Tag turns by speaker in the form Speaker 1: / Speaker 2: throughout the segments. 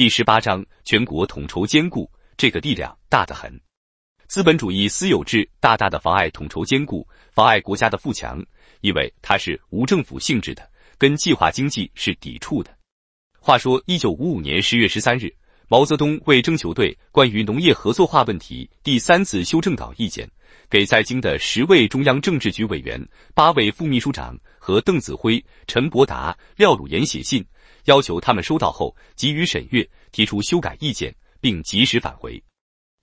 Speaker 1: 第十八章全国统筹兼顾，这个力量大得很。资本主义私有制大大的妨碍统筹兼顾，妨碍国家的富强，因为它是无政府性质的，跟计划经济是抵触的。话说，一九五五年十月十三日，毛泽东为征求对《关于农业合作化问题》第三次修正稿意见，给在京的十位中央政治局委员、八位副秘书长和邓子恢、陈伯达、廖鲁言写信。要求他们收到后给予审阅，提出修改意见，并及时返回。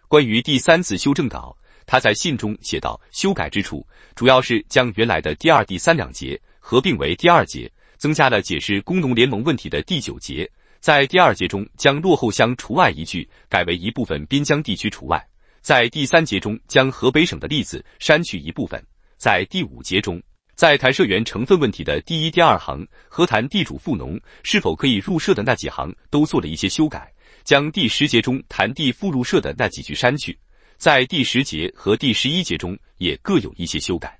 Speaker 1: 关于第三次修正稿，他在信中写道：修改之处主要是将原来的第二、第三两节合并为第二节，增加了解释工农联盟问题的第九节。在第二节中，将“落后乡除外”一句改为“一部分边疆地区除外”。在第三节中，将河北省的例子删去一部分。在第五节中。在谈社员成分问题的第一、第二行和谈地主富农是否可以入社的那几行都做了一些修改，将第十节中谈地富入社的那几句删去。在第十节和第十一节中也各有一些修改。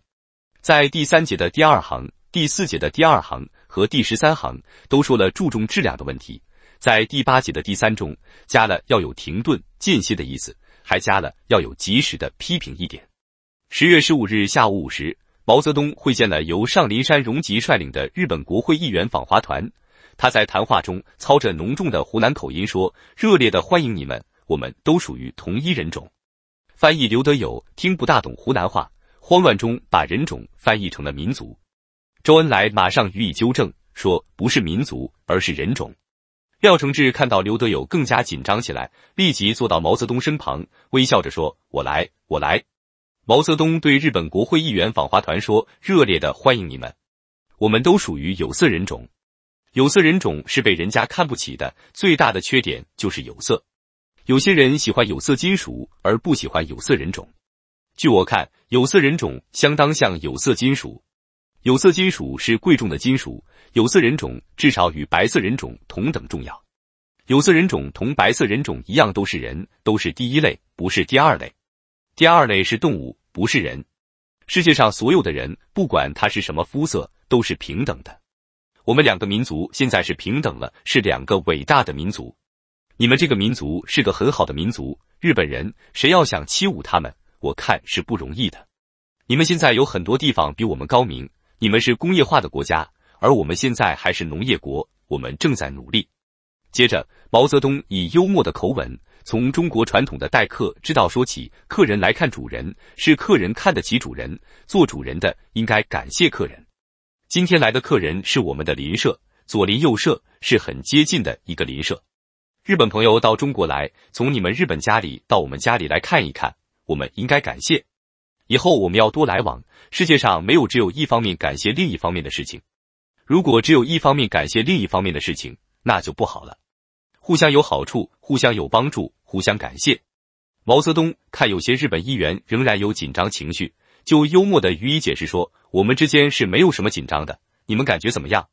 Speaker 1: 在第三节的第二行、第四节的第二行和第十三行都说了注重质量的问题。在第八节的第三中加了要有停顿间歇的意思，还加了要有及时的批评一点。十月十五日下午五时。毛泽东会见了由上林山荣吉率领的日本国会议员访华团。他在谈话中操着浓重的湖南口音说：“热烈的欢迎你们，我们都属于同一人种。”翻译刘德友听不大懂湖南话，慌乱中把“人种”翻译成了“民族”。周恩来马上予以纠正，说：“不是民族，而是人种。”廖承志看到刘德友更加紧张起来，立即坐到毛泽东身旁，微笑着说：“我来，我来。”毛泽东对日本国会议员访华团说：“热烈的欢迎你们！我们都属于有色人种，有色人种是被人家看不起的，最大的缺点就是有色。有些人喜欢有色金属，而不喜欢有色人种。据我看，有色人种相当像有色金属，有色金属是贵重的金属，有色人种至少与白色人种同等重要。有色人种同白色人种一样都是人，都是第一类，不是第二类。”第二类是动物，不是人。世界上所有的人，不管他是什么肤色，都是平等的。我们两个民族现在是平等了，是两个伟大的民族。你们这个民族是个很好的民族，日本人谁要想欺侮他们，我看是不容易的。你们现在有很多地方比我们高明，你们是工业化的国家，而我们现在还是农业国，我们正在努力。接着，毛泽东以幽默的口吻。从中国传统的待客之道说起，客人来看主人，是客人看得起主人，做主人的应该感谢客人。今天来的客人是我们的邻舍，左邻右舍是很接近的一个邻舍。日本朋友到中国来，从你们日本家里到我们家里来看一看，我们应该感谢。以后我们要多来往。世界上没有只有一方面感谢另一方面的事情，如果只有一方面感谢另一方面的事情，那就不好了。互相有好处，互相有帮助。互相感谢。毛泽东看有些日本议员仍然有紧张情绪，就幽默的予以解释说：“我们之间是没有什么紧张的，你们感觉怎么样？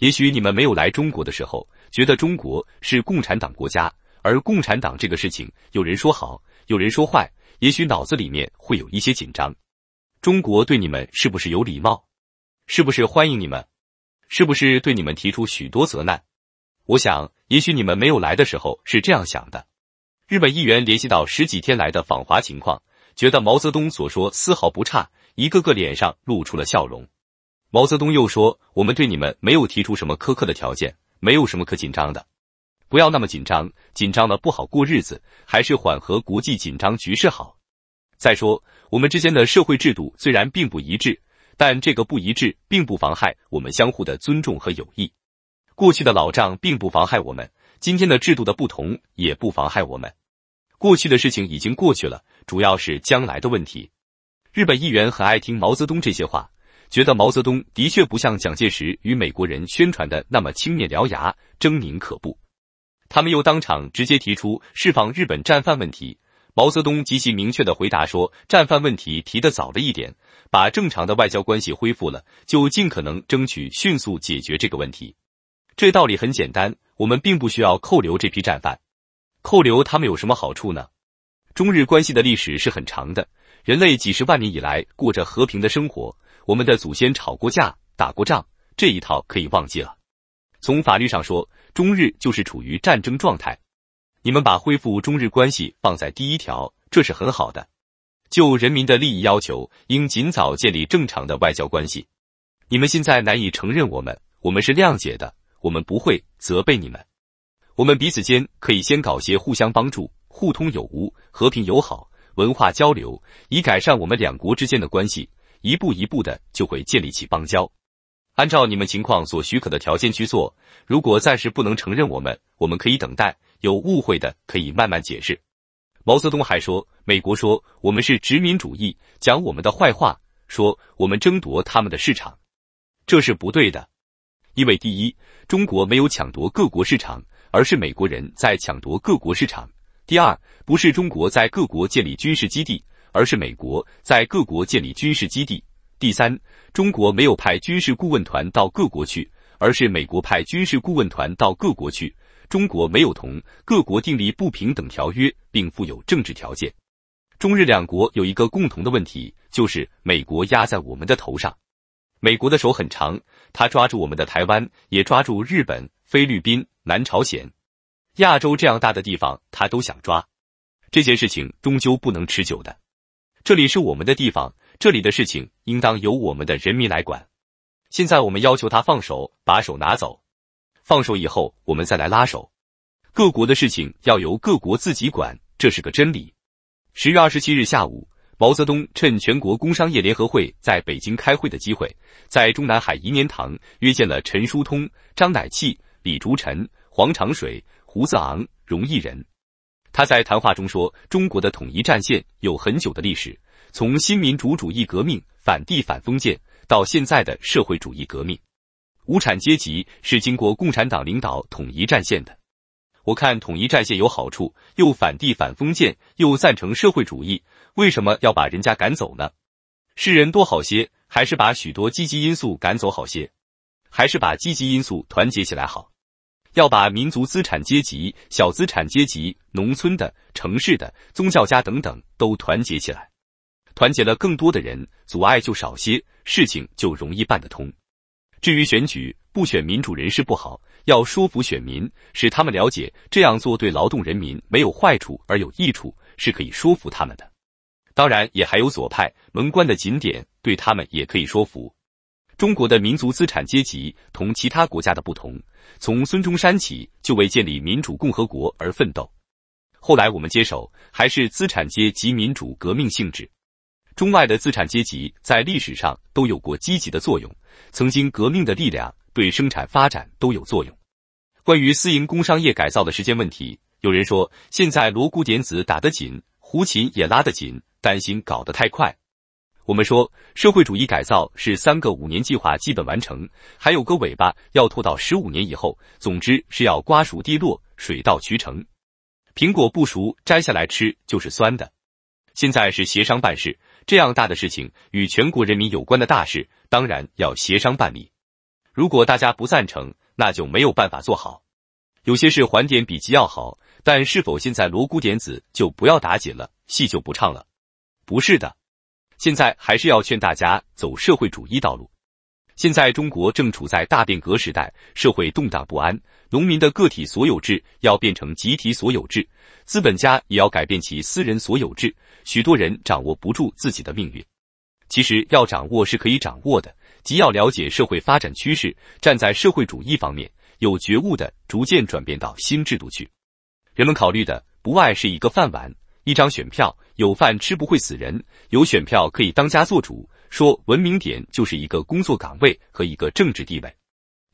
Speaker 1: 也许你们没有来中国的时候，觉得中国是共产党国家，而共产党这个事情，有人说好，有人说坏，也许脑子里面会有一些紧张。中国对你们是不是有礼貌？是不是欢迎你们？是不是对你们提出许多责难？我想，也许你们没有来的时候是这样想的。”日本议员联系到十几天来的访华情况，觉得毛泽东所说丝毫不差，一个个脸上露出了笑容。毛泽东又说：“我们对你们没有提出什么苛刻的条件，没有什么可紧张的，不要那么紧张，紧张了不好过日子，还是缓和国际紧张局势好。再说，我们之间的社会制度虽然并不一致，但这个不一致并不妨害我们相互的尊重和友谊。过去的老账并不妨害我们，今天的制度的不同也不妨害我们。”过去的事情已经过去了，主要是将来的问题。日本议员很爱听毛泽东这些话，觉得毛泽东的确不像蒋介石与美国人宣传的那么青面獠牙、狰狞可怖。他们又当场直接提出释放日本战犯问题。毛泽东极其明确的回答说：“战犯问题提得早了一点，把正常的外交关系恢复了，就尽可能争取迅速解决这个问题。这道理很简单，我们并不需要扣留这批战犯。”扣留他们有什么好处呢？中日关系的历史是很长的，人类几十万年以来过着和平的生活。我们的祖先吵过架，打过仗，这一套可以忘记了。从法律上说，中日就是处于战争状态。你们把恢复中日关系放在第一条，这是很好的。就人民的利益要求，应尽早建立正常的外交关系。你们现在难以承认我们，我们是谅解的，我们不会责备你们。我们彼此间可以先搞些互相帮助、互通有无、和平友好、文化交流，以改善我们两国之间的关系。一步一步的就会建立起邦交，按照你们情况所许可的条件去做。如果暂时不能承认我们，我们可以等待。有误会的可以慢慢解释。毛泽东还说：“美国说我们是殖民主义，讲我们的坏话，说我们争夺他们的市场，这是不对的。因为第一，中国没有抢夺各国市场。”而是美国人在抢夺各国市场。第二，不是中国在各国建立军事基地，而是美国在各国建立军事基地。第三，中国没有派军事顾问团到各国去，而是美国派军事顾问团到各国去。中国没有同各国订立不平等条约，并附有政治条件。中日两国有一个共同的问题，就是美国压在我们的头上。美国的手很长，他抓住我们的台湾，也抓住日本、菲律宾。南朝鲜，亚洲这样大的地方，他都想抓，这件事情终究不能持久的。这里是我们的地方，这里的事情应当由我们的人民来管。现在我们要求他放手，把手拿走，放手以后，我们再来拉手。各国的事情要由各国自己管，这是个真理。十月二十七日下午，毛泽东趁全国工商业联合会在北京开会的机会，在中南海颐年堂约见了陈叔通、张乃器。李竹臣、黄长水、胡子昂、荣毅仁，他在谈话中说：“中国的统一战线有很久的历史，从新民主主义革命反帝反封建，到现在的社会主义革命，无产阶级是经过共产党领导统一战线的。我看统一战线有好处，又反帝反封建，又赞成社会主义，为什么要把人家赶走呢？是人多好些，还是把许多积极因素赶走好些？还是把积极因素团结起来好？”要把民族资产阶级、小资产阶级、农村的、城市的、宗教家等等都团结起来，团结了更多的人，阻碍就少些，事情就容易办得通。至于选举，不选民主人士不好，要说服选民，使他们了解这样做对劳动人民没有坏处而有益处，是可以说服他们的。当然，也还有左派门关的紧点，对他们也可以说服。中国的民族资产阶级同其他国家的不同，从孙中山起就为建立民主共和国而奋斗。后来我们接手还是资产阶级民主革命性质。中外的资产阶级在历史上都有过积极的作用，曾经革命的力量对生产发展都有作用。关于私营工商业改造的时间问题，有人说现在锣鼓点子打得紧，胡琴也拉得紧，担心搞得太快。我们说，社会主义改造是三个五年计划基本完成，还有个尾巴要拖到十五年以后。总之是要瓜熟蒂落，水到渠成。苹果不熟摘下来吃就是酸的。现在是协商办事，这样大的事情，与全国人民有关的大事，当然要协商办理。如果大家不赞成，那就没有办法做好。有些事缓点比急要好，但是否现在锣鼓点子就不要打紧了，戏就不唱了？不是的。现在还是要劝大家走社会主义道路。现在中国正处在大变革时代，社会动荡不安，农民的个体所有制要变成集体所有制，资本家也要改变其私人所有制。许多人掌握不住自己的命运。其实要掌握是可以掌握的，即要了解社会发展趋势，站在社会主义方面，有觉悟的逐渐转变到新制度去。人们考虑的不外是一个饭碗，一张选票。有饭吃不会死人，有选票可以当家作主。说文明点，就是一个工作岗位和一个政治地位。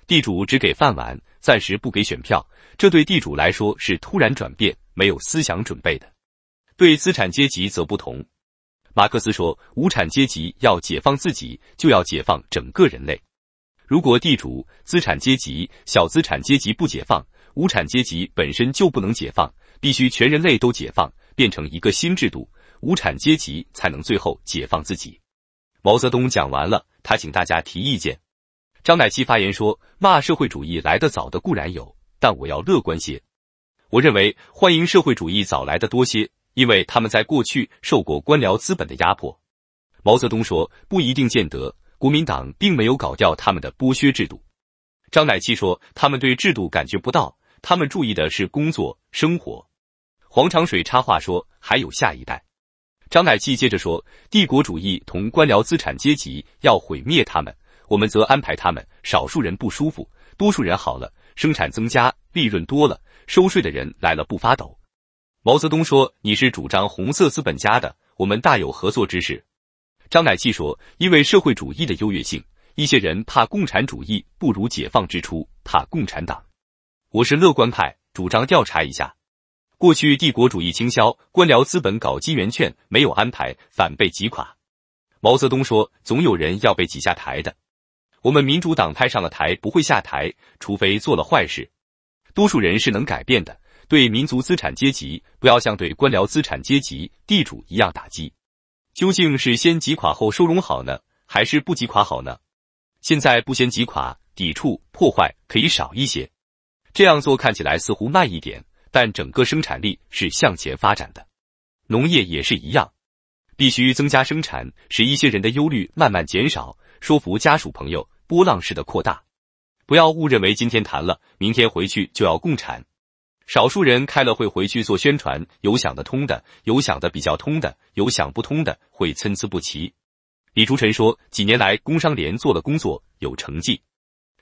Speaker 1: 地主只给饭碗，暂时不给选票，这对地主来说是突然转变，没有思想准备的。对资产阶级则不同。马克思说，无产阶级要解放自己，就要解放整个人类。如果地主、资产阶级、小资产阶级不解放，无产阶级本身就不能解放，必须全人类都解放。变成一个新制度，无产阶级才能最后解放自己。毛泽东讲完了，他请大家提意见。张乃琪发言说：“骂社会主义来得早的固然有，但我要乐观些。我认为欢迎社会主义早来的多些，因为他们在过去受过官僚资本的压迫。”毛泽东说：“不一定见得国民党并没有搞掉他们的剥削制度。”张乃琪说：“他们对制度感觉不到，他们注意的是工作生活。”黄长水插话说：“还有下一代。”张乃器接着说：“帝国主义同官僚资产阶级要毁灭他们，我们则安排他们。少数人不舒服，多数人好了，生产增加，利润多了，收税的人来了不发抖。”毛泽东说：“你是主张红色资本家的，我们大有合作之势。”张乃器说：“因为社会主义的优越性，一些人怕共产主义不如解放之初，怕共产党。我是乐观派，主张调查一下。”过去帝国主义倾销，官僚资本搞金圆券，没有安排，反被挤垮。毛泽东说：“总有人要被挤下台的。我们民主党派上了台不会下台，除非做了坏事。多数人是能改变的。对民族资产阶级，不要像对官僚资产阶级、地主一样打击。究竟是先挤垮后收容好呢，还是不挤垮好呢？现在不先挤垮，抵触破坏可以少一些。这样做看起来似乎慢一点。”但整个生产力是向前发展的，农业也是一样，必须增加生产，使一些人的忧虑慢慢减少，说服家属朋友，波浪式的扩大。不要误认为今天谈了，明天回去就要共产。少数人开了会回去做宣传，有想得通的，有想的比较通的，有想不通的，会参差不齐。李竹臣说，几年来工商联做了工作，有成绩。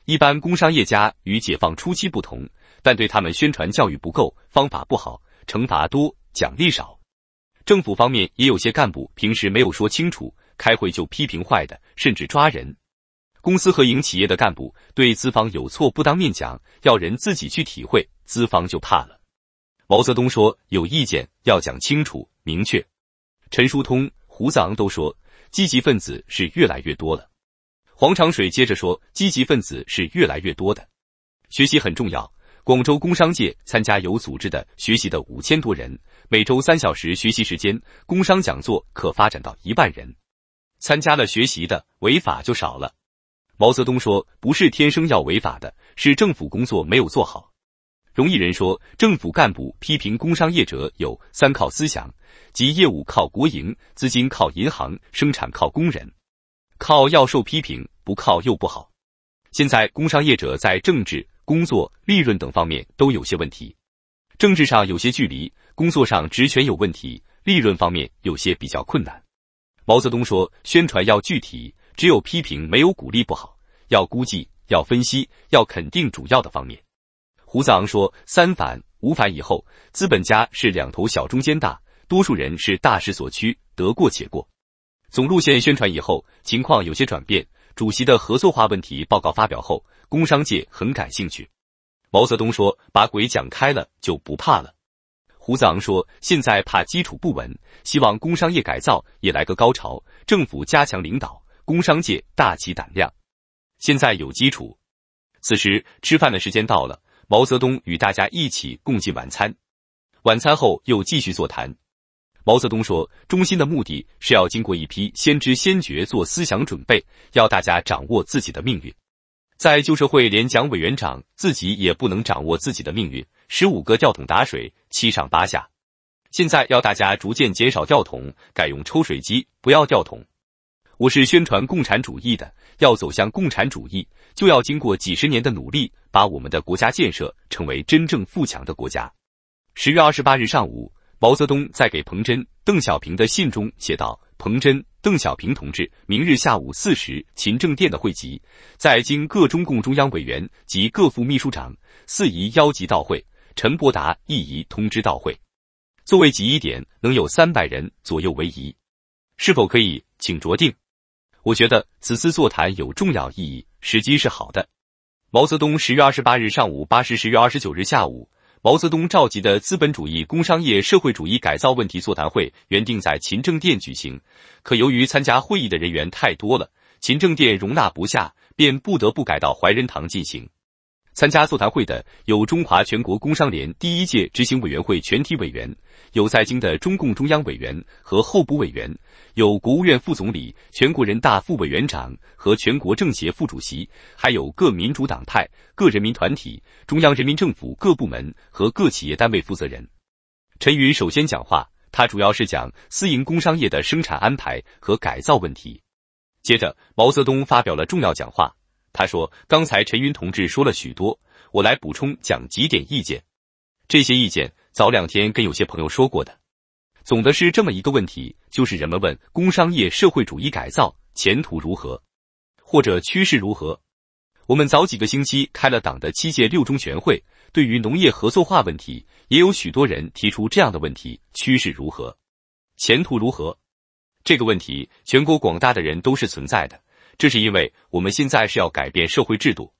Speaker 1: 一般工商业家与解放初期不同。但对他们宣传教育不够，方法不好，惩罚多，奖励少。政府方面也有些干部平时没有说清楚，开会就批评坏的，甚至抓人。公司和营企业的干部对资方有错不当面讲，要人自己去体会，资方就怕了。毛泽东说：“有意见要讲清楚、明确。”陈叔通、胡子昂都说积极分子是越来越多了。黄长水接着说：“积极分子是越来越多的，学习很重要。”广州工商界参加有组织的学习的五千多人，每周三小时学习时间。工商讲座可发展到一万人。参加了学习的违法就少了。毛泽东说：“不是天生要违法的，是政府工作没有做好。”容毅人说：“政府干部批评工商业者有三靠思想，即业务靠国营，资金靠银行，生产靠工人，靠要受批评，不靠又不好。现在工商业者在政治。”工作、利润等方面都有些问题，政治上有些距离，工作上职权有问题，利润方面有些比较困难。毛泽东说：“宣传要具体，只有批评没有鼓励不好，要估计，要分析，要肯定主要的方面。”胡子昂说：“三反五反以后，资本家是两头小中间大，多数人是大势所趋，得过且过。总路线宣传以后，情况有些转变。主席的合作化问题报告发表后。”工商界很感兴趣。毛泽东说：“把鬼讲开了就不怕了。”胡子昂说：“现在怕基础不稳，希望工商业改造也来个高潮。政府加强领导，工商界大起胆量。现在有基础。”此时吃饭的时间到了，毛泽东与大家一起共进晚餐。晚餐后又继续座谈。毛泽东说：“中心的目的是要经过一批先知先觉做思想准备，要大家掌握自己的命运。”在旧社会，连蒋委员长自己也不能掌握自己的命运，十五个吊桶打水，七上八下。现在要大家逐渐减少吊桶，改用抽水机，不要吊桶。我是宣传共产主义的，要走向共产主义，就要经过几十年的努力，把我们的国家建设成为真正富强的国家。十月二十八日上午，毛泽东在给彭真、邓小平的信中写道：彭真。邓小平同志明日下午四时，勤政殿的会集，在京各中共中央委员及各副秘书长四宜邀集到会，陈伯达一宜通知到会。座位挤一点，能有三百人左右为宜。是否可以，请酌定。我觉得此次座谈有重要意义，时机是好的。毛泽东十月二十八日上午八时，十月二十九日下午。毛泽东召集的资本主义工商业社会主义改造问题座谈会原定在勤政殿举行，可由于参加会议的人员太多了，勤政殿容纳不下，便不得不改到怀仁堂进行。参加座谈会的有中华全国工商联第一届执行委员会全体委员，有在京的中共中央委员和候补委员，有国务院副总理、全国人大副委员长和全国政协副主席，还有各民主党派、各人民团体、中央人民政府各部门和各企业单位负责人。陈云首先讲话，他主要是讲私营工商业的生产安排和改造问题。接着，毛泽东发表了重要讲话。他说：“刚才陈云同志说了许多，我来补充讲几点意见。这些意见早两天跟有些朋友说过的。总的是这么一个问题，就是人们问工商业社会主义改造前途如何，或者趋势如何。我们早几个星期开了党的七届六中全会，对于农业合作化问题，也有许多人提出这样的问题：趋势如何，前途如何？这个问题，全国广大的人都是存在的。”这是因为我们现在是要改变社会制度。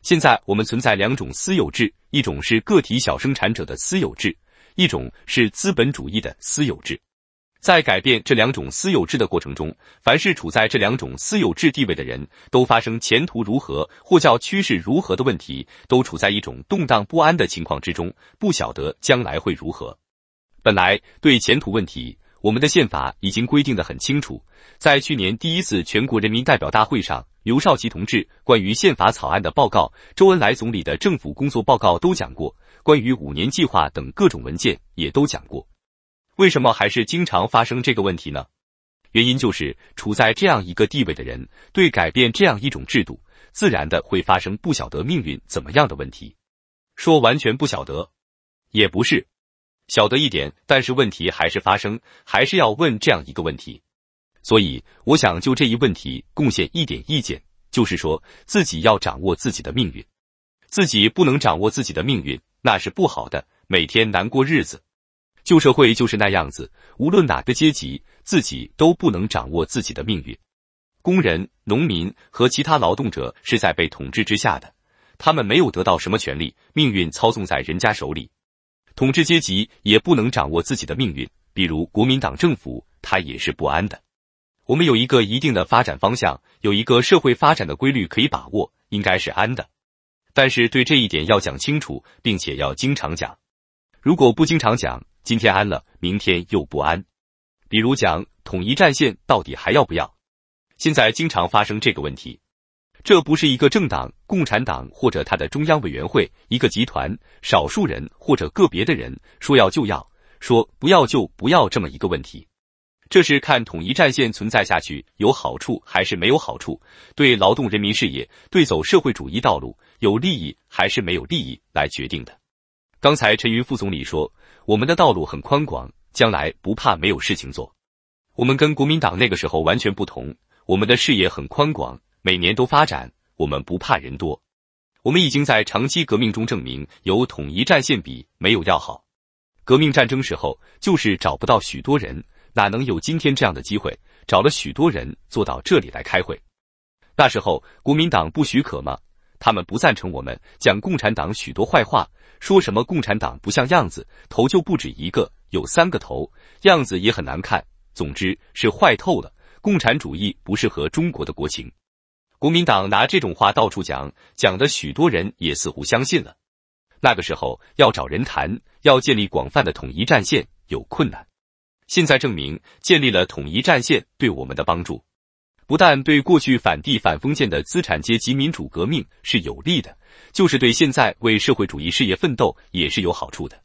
Speaker 1: 现在我们存在两种私有制，一种是个体小生产者的私有制，一种是资本主义的私有制。在改变这两种私有制的过程中，凡是处在这两种私有制地位的人，都发生前途如何或叫趋势如何的问题，都处在一种动荡不安的情况之中，不晓得将来会如何。本来对前途问题。我们的宪法已经规定的很清楚，在去年第一次全国人民代表大会上，刘少奇同志关于宪法草案的报告，周恩来总理的政府工作报告都讲过，关于五年计划等各种文件也都讲过。为什么还是经常发生这个问题呢？原因就是处在这样一个地位的人，对改变这样一种制度，自然的会发生不晓得命运怎么样的问题。说完全不晓得，也不是。晓得一点，但是问题还是发生，还是要问这样一个问题。所以，我想就这一问题贡献一点意见，就是说自己要掌握自己的命运，自己不能掌握自己的命运，那是不好的，每天难过日子。旧社会就是那样子，无论哪个阶级，自己都不能掌握自己的命运。工人、农民和其他劳动者是在被统治之下的，他们没有得到什么权利，命运操纵在人家手里。统治阶级也不能掌握自己的命运，比如国民党政府，它也是不安的。我们有一个一定的发展方向，有一个社会发展的规律可以把握，应该是安的。但是对这一点要讲清楚，并且要经常讲。如果不经常讲，今天安了，明天又不安。比如讲统一战线到底还要不要？现在经常发生这个问题。这不是一个政党，共产党或者他的中央委员会，一个集团，少数人或者个别的人说要就要说不要就不要这么一个问题。这是看统一战线存在下去有好处还是没有好处，对劳动人民事业、对走社会主义道路有利益还是没有利益来决定的。刚才陈云副总理说，我们的道路很宽广，将来不怕没有事情做。我们跟国民党那个时候完全不同，我们的视野很宽广。每年都发展，我们不怕人多。我们已经在长期革命中证明，有统一战线比没有要好。革命战争时候就是找不到许多人，哪能有今天这样的机会？找了许多人坐到这里来开会。那时候国民党不许可吗？他们不赞成我们讲共产党许多坏话，说什么共产党不像样子，头就不止一个，有三个头，样子也很难看。总之是坏透了，共产主义不适合中国的国情。国民党拿这种话到处讲，讲的许多人也似乎相信了。那个时候要找人谈，要建立广泛的统一战线有困难。现在证明，建立了统一战线对我们的帮助，不但对过去反帝反封建的资产阶级民主革命是有利的，就是对现在为社会主义事业奋斗也是有好处的。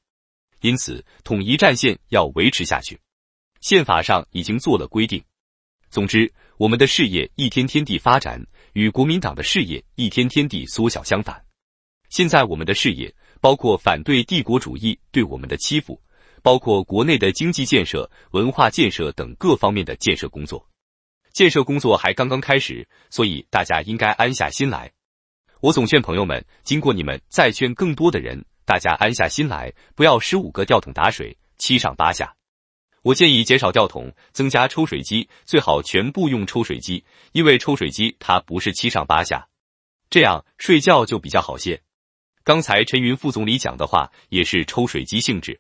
Speaker 1: 因此，统一战线要维持下去。宪法上已经做了规定。总之，我们的事业一天天地发展。与国民党的事业一天天地缩小相反，现在我们的事业包括反对帝国主义对我们的欺负，包括国内的经济建设、文化建设等各方面的建设工作，建设工作还刚刚开始，所以大家应该安下心来。我总劝朋友们，经过你们再劝更多的人，大家安下心来，不要十五个吊桶打水，七上八下。我建议减少吊桶，增加抽水机，最好全部用抽水机，因为抽水机它不是七上八下，这样睡觉就比较好些。刚才陈云副总理讲的话也是抽水机性质，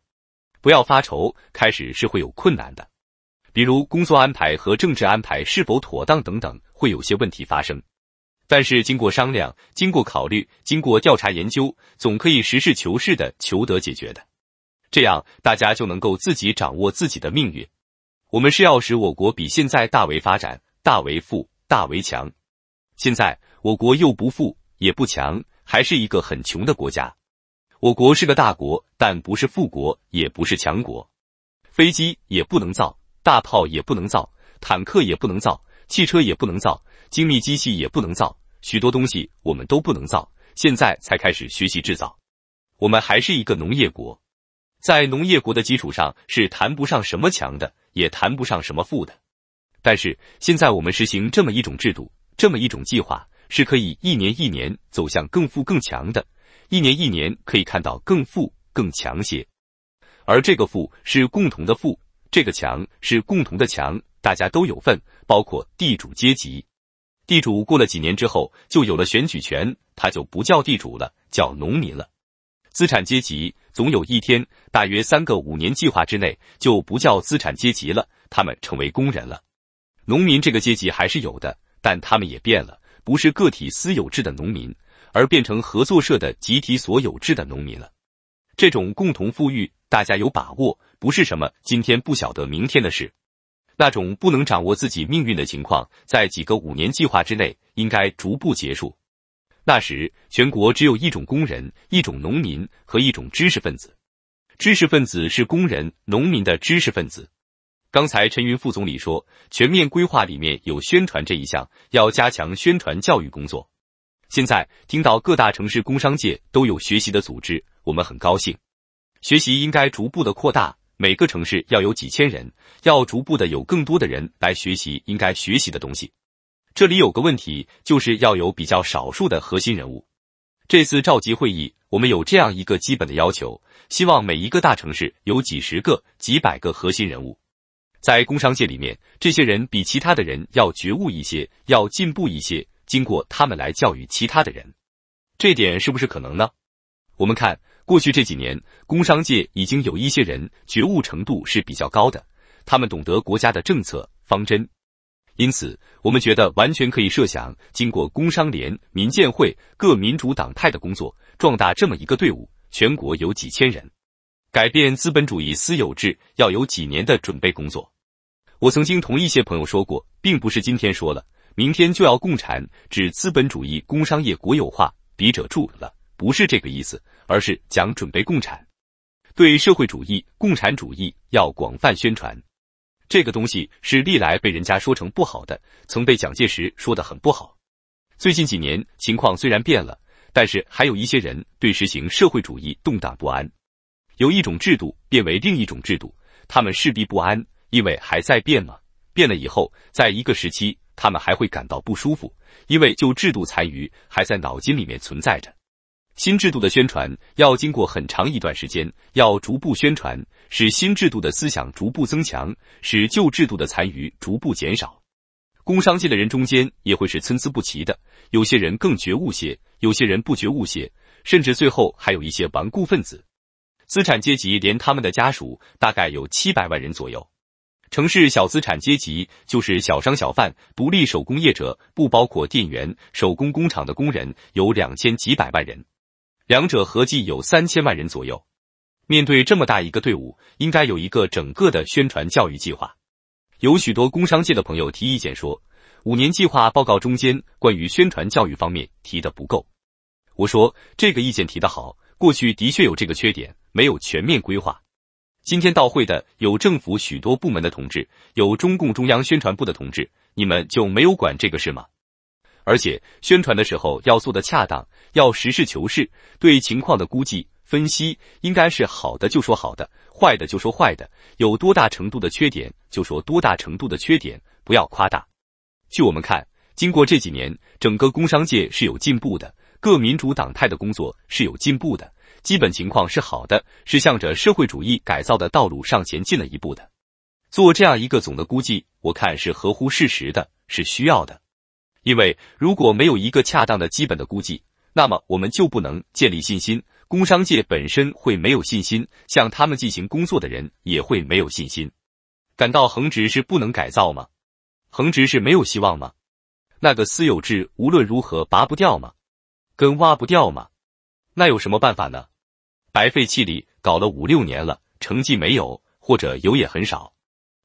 Speaker 1: 不要发愁，开始是会有困难的，比如工作安排和政治安排是否妥当等等，会有些问题发生，但是经过商量、经过考虑、经过调查研究，总可以实事求是的求得解决的。这样，大家就能够自己掌握自己的命运。我们是要使我国比现在大为发展、大为富、大为强。现在我国又不富也不强，还是一个很穷的国家。我国是个大国，但不是富国，也不是强国。飞机也不能造，大炮也不能造，坦克也不能造，汽车也不能造，精密机器也不能造，许多东西我们都不能造。现在才开始学习制造，我们还是一个农业国。在农业国的基础上，是谈不上什么强的，也谈不上什么富的。但是现在我们实行这么一种制度，这么一种计划，是可以一年一年走向更富更强的，一年一年可以看到更富更强些。而这个富是共同的富，这个强是共同的强，大家都有份，包括地主阶级。地主过了几年之后，就有了选举权，他就不叫地主了，叫农民了。资产阶级。总有一天，大约三个五年计划之内，就不叫资产阶级了，他们成为工人了。农民这个阶级还是有的，但他们也变了，不是个体私有制的农民，而变成合作社的集体所有制的农民了。这种共同富裕，大家有把握，不是什么今天不晓得明天的事。那种不能掌握自己命运的情况，在几个五年计划之内，应该逐步结束。那时，全国只有一种工人、一种农民和一种知识分子。知识分子是工人、农民的知识分子。刚才陈云副总理说，全面规划里面有宣传这一项，要加强宣传教育工作。现在听到各大城市工商界都有学习的组织，我们很高兴。学习应该逐步的扩大，每个城市要有几千人，要逐步的有更多的人来学习应该学习的东西。这里有个问题，就是要有比较少数的核心人物。这次召集会议，我们有这样一个基本的要求，希望每一个大城市有几十个、几百个核心人物。在工商界里面，这些人比其他的人要觉悟一些，要进步一些，经过他们来教育其他的人，这点是不是可能呢？我们看过去这几年，工商界已经有一些人觉悟程度是比较高的，他们懂得国家的政策方针。因此，我们觉得完全可以设想，经过工商联、民建会各民主党派的工作，壮大这么一个队伍，全国有几千人，改变资本主义私有制要有几年的准备工作。我曾经同一些朋友说过，并不是今天说了，明天就要共产，指资本主义工商业国有化。笔者注了，不是这个意思，而是讲准备共产，对社会主义、共产主义要广泛宣传。这个东西是历来被人家说成不好的，曾被蒋介石说得很不好。最近几年情况虽然变了，但是还有一些人对实行社会主义动荡不安。由一种制度变为另一种制度，他们势必不安，因为还在变嘛。变了以后，在一个时期，他们还会感到不舒服，因为旧制度残余还在脑筋里面存在着。新制度的宣传要经过很长一段时间，要逐步宣传，使新制度的思想逐步增强，使旧制度的残余逐步减少。工商界的人中间也会是参差不齐的，有些人更觉悟些，有些人不觉悟些，甚至最后还有一些顽固分子。资产阶级连他们的家属大概有七百万人左右。城市小资产阶级就是小商小贩、独立手工业者，不包括店员、手工工厂的工人，有两千几百万人。两者合计有三千万人左右，面对这么大一个队伍，应该有一个整个的宣传教育计划。有许多工商界的朋友提意见说，五年计划报告中间关于宣传教育方面提的不够。我说这个意见提的好，过去的确有这个缺点，没有全面规划。今天到会的有政府许多部门的同志，有中共中央宣传部的同志，你们就没有管这个事吗？而且宣传的时候要做的恰当，要实事求是。对情况的估计分析，应该是好的就说好的，坏的就说坏的，有多大程度的缺点就说多大程度的缺点，不要夸大。据我们看，经过这几年，整个工商界是有进步的，各民主党派的工作是有进步的，基本情况是好的，是向着社会主义改造的道路上前进了一步的。做这样一个总的估计，我看是合乎事实的，是需要的。因为如果没有一个恰当的基本的估计，那么我们就不能建立信心。工商界本身会没有信心，向他们进行工作的人也会没有信心。感到恒直是不能改造吗？恒直是没有希望吗？那个私有制无论如何拔不掉吗？根挖不掉吗？那有什么办法呢？白费气力搞了五六年了，成绩没有，或者有也很少。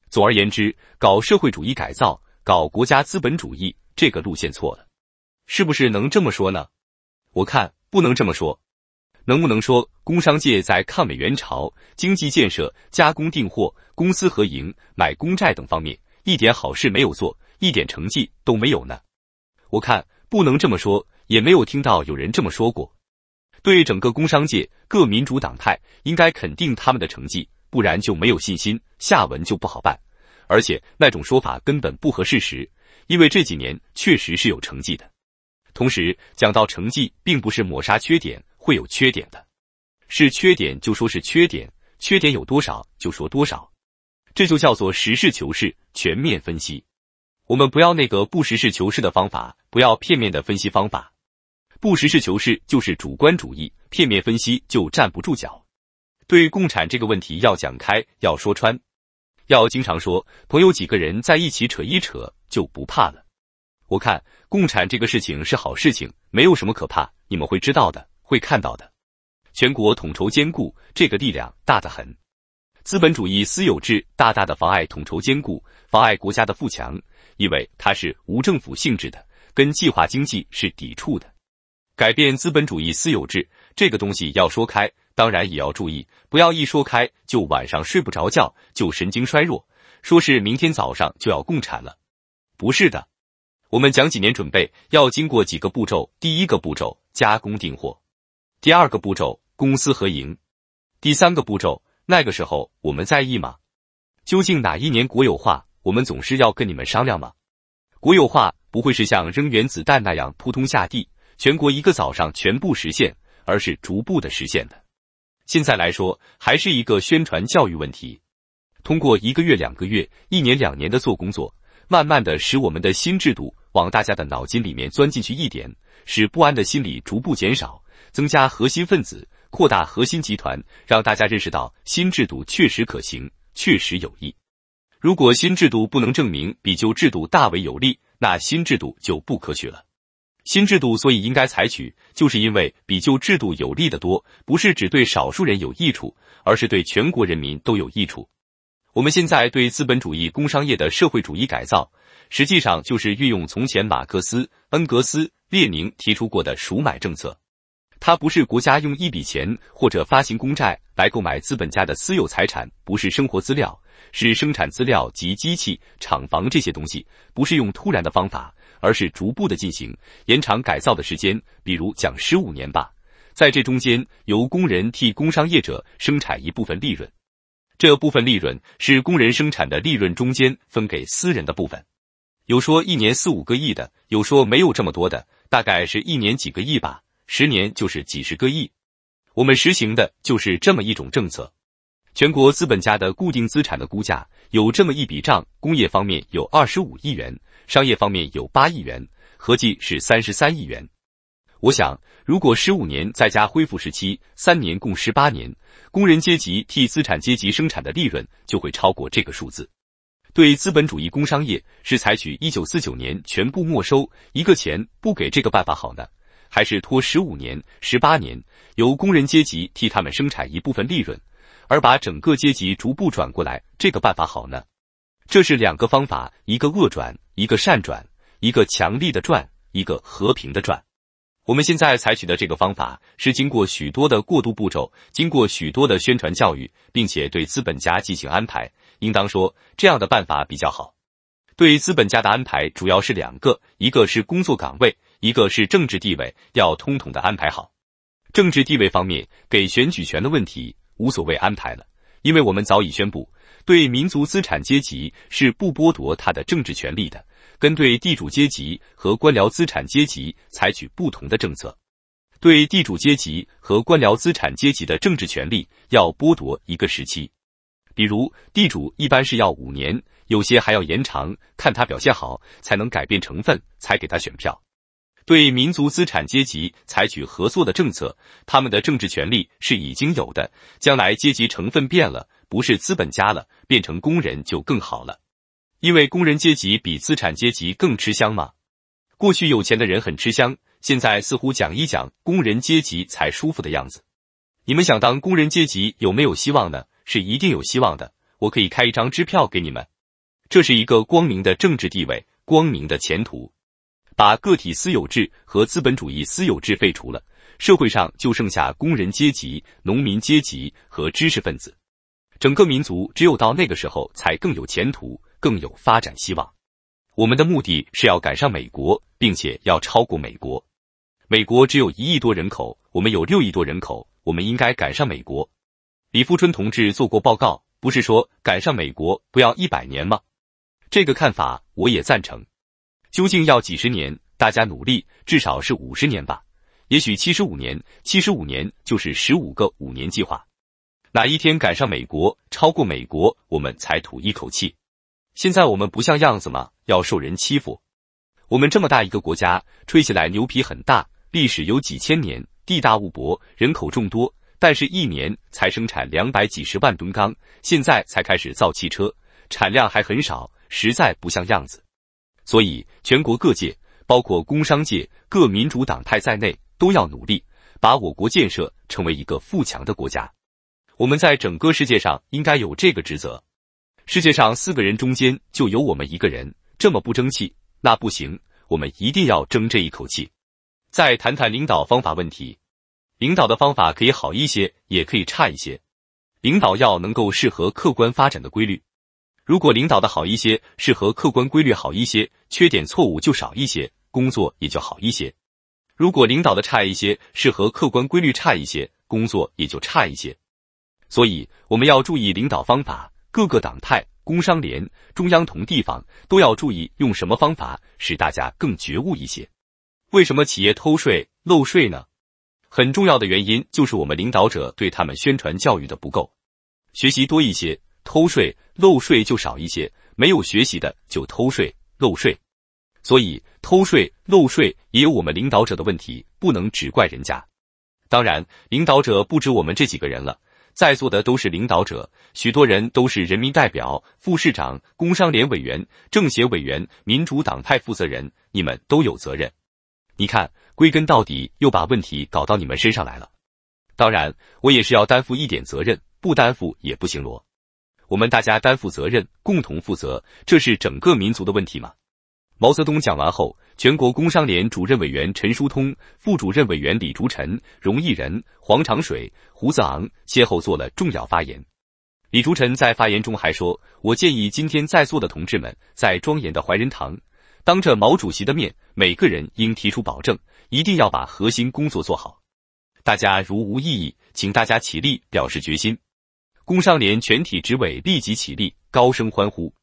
Speaker 1: 总而言之，搞社会主义改造，搞国家资本主义。这个路线错了，是不是能这么说呢？我看不能这么说，能不能说工商界在抗美援朝、经济建设、加工订货、公私合营、买公债等方面一点好事没有做，一点成绩都没有呢？我看不能这么说，也没有听到有人这么说过。对整个工商界各民主党派，应该肯定他们的成绩，不然就没有信心，下文就不好办。而且那种说法根本不合事实。因为这几年确实是有成绩的，同时讲到成绩，并不是抹杀缺点，会有缺点的，是缺点就说是缺点，缺点有多少就说多少，这就叫做实事求是、全面分析。我们不要那个不实事求是的方法，不要片面的分析方法，不实事求是就是主观主义，片面分析就站不住脚。对共产这个问题，要讲开，要说穿。要经常说，朋友几个人在一起扯一扯就不怕了。我看共产这个事情是好事情，没有什么可怕。你们会知道的，会看到的。全国统筹兼顾，这个力量大得很。资本主义私有制大大的妨碍统筹兼顾，妨碍国家的富强，因为它是无政府性质的，跟计划经济是抵触的。改变资本主义私有制这个东西要说开。当然也要注意，不要一说开就晚上睡不着觉，就神经衰弱。说是明天早上就要共产了，不是的。我们讲几年准备，要经过几个步骤。第一个步骤加工订货，第二个步骤公私合营，第三个步骤那个时候我们在意吗？究竟哪一年国有化，我们总是要跟你们商量吗？国有化不会是像扔原子弹那样扑通下地，全国一个早上全部实现，而是逐步的实现的。现在来说，还是一个宣传教育问题。通过一个月、两个月、一年、两年的做工作，慢慢的使我们的新制度往大家的脑筋里面钻进去一点，使不安的心理逐步减少，增加核心分子，扩大核心集团，让大家认识到新制度确实可行，确实有益。如果新制度不能证明比旧制度大为有利，那新制度就不可取了。新制度所以应该采取，就是因为比旧制度有利的多，不是只对少数人有益处，而是对全国人民都有益处。我们现在对资本主义工商业的社会主义改造，实际上就是运用从前马克思、恩格斯、列宁提出过的赎买政策。它不是国家用一笔钱或者发行公债来购买资本家的私有财产，不是生活资料，是生产资料及机器、厂房这些东西，不是用突然的方法。而是逐步的进行，延长改造的时间，比如讲十五年吧。在这中间，由工人替工商业者生产一部分利润，这部分利润是工人生产的利润中间分给私人的部分。有说一年四五个亿的，有说没有这么多的，大概是一年几个亿吧，十年就是几十个亿。我们实行的就是这么一种政策。全国资本家的固定资产的估价有这么一笔账：工业方面有二十五亿元，商业方面有八亿元，合计是三十三亿元。我想，如果十五年再加恢复时期三年，共十八年，工人阶级替资产阶级生产的利润就会超过这个数字。对资本主义工商业是采取一九四九年全部没收一个钱不给这个办法好呢，还是拖十五年、十八年，由工人阶级替他们生产一部分利润？而把整个阶级逐步转过来，这个办法好呢。这是两个方法，一个恶转，一个善转，一个强力的转，一个和平的转。我们现在采取的这个方法是经过许多的过渡步骤，经过许多的宣传教育，并且对资本家进行安排。应当说，这样的办法比较好。对资本家的安排主要是两个，一个是工作岗位，一个是政治地位，要通统的安排好。政治地位方面，给选举权的问题。无所谓安排了，因为我们早已宣布，对民族资产阶级是不剥夺他的政治权利的，跟对地主阶级和官僚资产阶级采取不同的政策。对地主阶级和官僚资产阶级的政治权利要剥夺一个时期，比如地主一般是要五年，有些还要延长，看他表现好才能改变成分，才给他选票。对民族资产阶级采取合作的政策，他们的政治权利是已经有的。将来阶级成分变了，不是资本家了，变成工人就更好了，因为工人阶级比资产阶级更吃香嘛。过去有钱的人很吃香，现在似乎讲一讲工人阶级才舒服的样子。你们想当工人阶级有没有希望呢？是一定有希望的，我可以开一张支票给你们，这是一个光明的政治地位，光明的前途。把个体私有制和资本主义私有制废除了，社会上就剩下工人阶级、农民阶级和知识分子。整个民族只有到那个时候才更有前途，更有发展希望。我们的目的是要赶上美国，并且要超过美国。美国只有一亿多人口，我们有六亿多人口，我们应该赶上美国。李富春同志做过报告，不是说赶上美国不要一百年吗？这个看法我也赞成。究竟要几十年？大家努力，至少是五十年吧。也许七十五年，七十五年就是十五个五年计划。哪一天赶上美国，超过美国，我们才吐一口气。现在我们不像样子吗？要受人欺负。我们这么大一个国家，吹起来牛皮很大，历史有几千年，地大物博，人口众多，但是一年才生产两百几十万吨钢，现在才开始造汽车，产量还很少，实在不像样子。所以，全国各界，包括工商界各民主党派在内，都要努力把我国建设成为一个富强的国家。我们在整个世界上应该有这个职责。世界上四个人中间就有我们一个人这么不争气，那不行，我们一定要争这一口气。再谈谈领导方法问题，领导的方法可以好一些，也可以差一些，领导要能够适合客观发展的规律。如果领导的好一些，适合客观规律好一些，缺点错误就少一些，工作也就好一些；如果领导的差一些，适合客观规律差一些，工作也就差一些。所以，我们要注意领导方法，各个党派、工商联、中央同地方都要注意用什么方法，使大家更觉悟一些。为什么企业偷税漏税呢？很重要的原因就是我们领导者对他们宣传教育的不够，学习多一些。偷税漏税就少一些，没有学习的就偷税漏税，所以偷税漏税也有我们领导者的问题，不能只怪人家。当然，领导者不止我们这几个人了，在座的都是领导者，许多人都是人民代表、副市长、工商联委员、政协委员、民主党派负责人，你们都有责任。你看，归根到底又把问题搞到你们身上来了。当然，我也是要担负一点责任，不担负也不行，罗。我们大家担负责任，共同负责，这是整个民族的问题吗？毛泽东讲完后，全国工商联主任委员陈叔通、副主任委员李竹臣、荣毅仁、黄长水、胡子昂先后做了重要发言。李竹臣在发言中还说：“我建议今天在座的同志们，在庄严的怀仁堂，当着毛主席的面，每个人应提出保证，一定要把核心工作做好。大家如无异议，请大家起立，表示决心。”工商联全体执委立即起立，高声欢呼。